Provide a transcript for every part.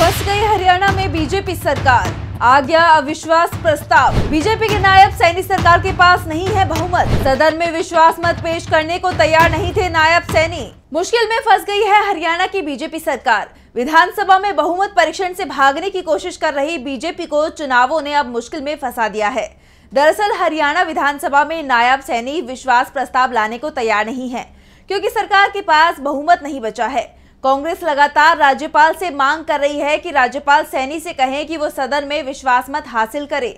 फंस गई हरियाणा में बीजेपी सरकार आ गया अविश्वास प्रस्ताव बीजेपी के नायब सैनी सरकार के पास नहीं है बहुमत सदन में विश्वास मत पेश करने को तैयार नहीं थे नायब सैनी मुश्किल में फंस गई है हरियाणा की बीजेपी सरकार विधानसभा में बहुमत परीक्षण से भागने की कोशिश कर रही बीजेपी को चुनावों ने अब मुश्किल में फंसा दिया है दरअसल हरियाणा विधानसभा में नायब सैनी विश्वास प्रस्ताव लाने को तैयार नहीं है क्योंकि सरकार के पास बहुमत नहीं बचा है कांग्रेस लगातार राज्यपाल से मांग कर रही है कि राज्यपाल सैनी से कहें कि वो सदन में विश्वास मत हासिल करे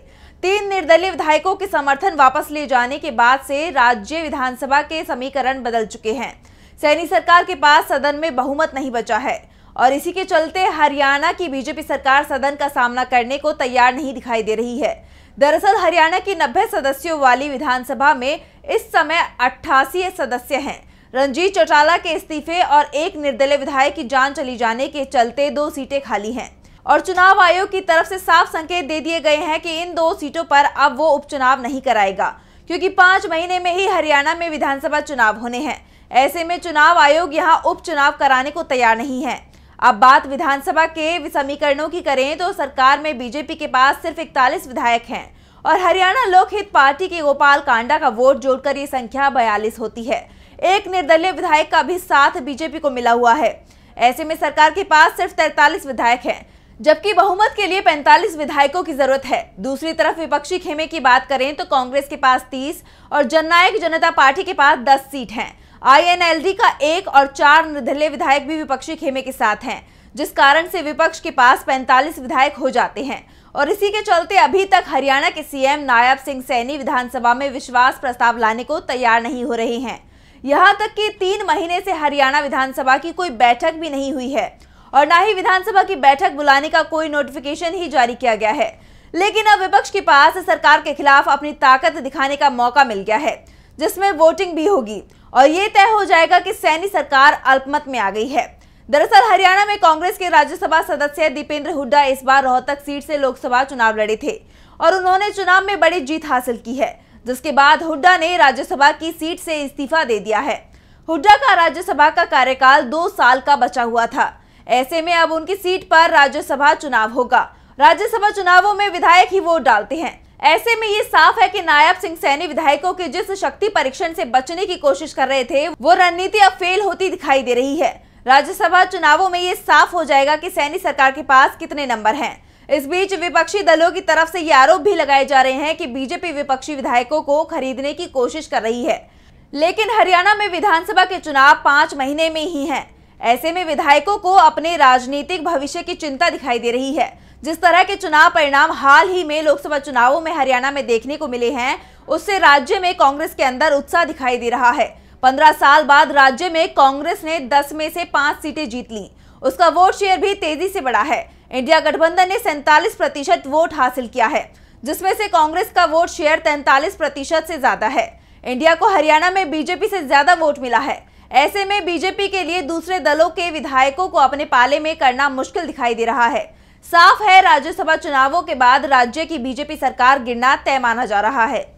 तीन निर्दलीय विधायकों के समर्थन वापस लिए जाने के बाद से राज्य विधानसभा के समीकरण बदल चुके हैं सैनी सरकार के पास सदन में बहुमत नहीं बचा है और इसी के चलते हरियाणा की बीजेपी सरकार सदन का सामना करने को तैयार नहीं दिखाई दे रही है दरअसल हरियाणा की नब्बे सदस्यों वाली विधानसभा में इस समय अट्ठासी सदस्य हैं रंजीत चौटाला के इस्तीफे और एक निर्दलीय विधायक की जान चली जाने के चलते दो सीटें खाली हैं और चुनाव आयोग की तरफ से साफ संकेत दे दिए गए हैं कि इन दो सीटों पर अब वो उपचुनाव नहीं कराएगा क्योंकि पांच महीने में ही हरियाणा में विधानसभा चुनाव होने हैं ऐसे में चुनाव आयोग यहाँ उपचुनाव कराने को तैयार नहीं है अब बात विधानसभा के समीकरणों की करें तो सरकार में बीजेपी के पास सिर्फ इकतालीस विधायक हैं और हरियाणा लोकहित पार्टी के गोपाल कांडा का वोट जोड़कर ये संख्या बयालीस होती है एक निर्दलीय विधायक का भी साथ बीजेपी को मिला हुआ है ऐसे में सरकार के पास सिर्फ तैतालीस विधायक है जबकि बहुमत के लिए 45 विधायकों की जरूरत है दूसरी तरफ विपक्षी खेमे की बात करें तो कांग्रेस के पास 30 और जननायक जनता पार्टी के पास 10 सीट हैं। आईएनएलडी का एक और चार निर्दलीय विधायक भी विपक्षी खेमे के साथ हैं जिस कारण से विपक्ष के पास 45 विधायक हो जाते हैं और इसी के चलते अभी तक हरियाणा के सीएम नायब सिंह सैनी विधानसभा में विश्वास प्रस्ताव लाने को तैयार नहीं हो रहे हैं यहां तक कि तीन महीने से हरियाणा विधानसभा की कोई बैठक भी नहीं हुई है और ना ही विधानसभा की बैठक बुलाने का कोई नोटिफिकेशन ही जारी किया गया है लेकिन अब विपक्ष के पास सरकार के खिलाफ अपनी ताकत दिखाने का मौका मिल गया है जिसमें वोटिंग भी होगी और ये तय हो जाएगा कि सैनी सरकार अल्पमत में आ गई है दरअसल हरियाणा में कांग्रेस के राज्यसभा सदस्य दीपेंद्र हुड्डा इस बार रोहतक सीट से लोकसभा चुनाव लड़े थे और उन्होंने चुनाव में बड़ी जीत हासिल की है जिसके बाद हुड्डा ने राज्यसभा की सीट से इस्तीफा दे दिया है हुड्डा का राज्यसभा का कार्यकाल दो साल का बचा हुआ था ऐसे में अब उनकी सीट पर राज्यसभा चुनाव होगा राज्यसभा चुनावों में विधायक ही वोट डालते हैं ऐसे में ये साफ है कि नायब सिंह सैनी विधायकों के जिस शक्ति परीक्षण से बचने की कोशिश कर रहे थे वो रणनीति अब फेल होती दिखाई दे रही है राज्यसभा चुनावों में ये साफ हो जाएगा कि सैनी सरकार के पास कितने नंबर हैं इस बीच विपक्षी दलों की तरफ से ये आरोप भी लगाए जा रहे हैं कि बीजेपी विपक्षी विधायकों को खरीदने की कोशिश कर रही है लेकिन हरियाणा में विधानसभा के चुनाव पांच महीने में ही है ऐसे में विधायकों को अपने राजनीतिक भविष्य की चिंता दिखाई दे रही है जिस तरह के चुनाव परिणाम हाल ही में लोकसभा चुनावों में हरियाणा में देखने को मिले हैं उससे राज्य में कांग्रेस के अंदर उत्साह दिखाई दे रहा है पंद्रह साल बाद राज्य में कांग्रेस ने दस में से पांच सीटें जीत ली उसका वोट शेयर भी तेजी से बढ़ा है इंडिया गठबंधन ने सैंतालीस प्रतिशत वोट हासिल किया है जिसमें से कांग्रेस का वोट शेयर तैंतालीस प्रतिशत से ज्यादा है इंडिया को हरियाणा में बीजेपी से ज्यादा वोट मिला है ऐसे में बीजेपी के लिए दूसरे दलों के विधायकों को अपने पाले में करना मुश्किल दिखाई दे रहा है साफ है राज्यसभा चुनावों के बाद राज्य की बीजेपी सरकार गिरना तय माना जा रहा है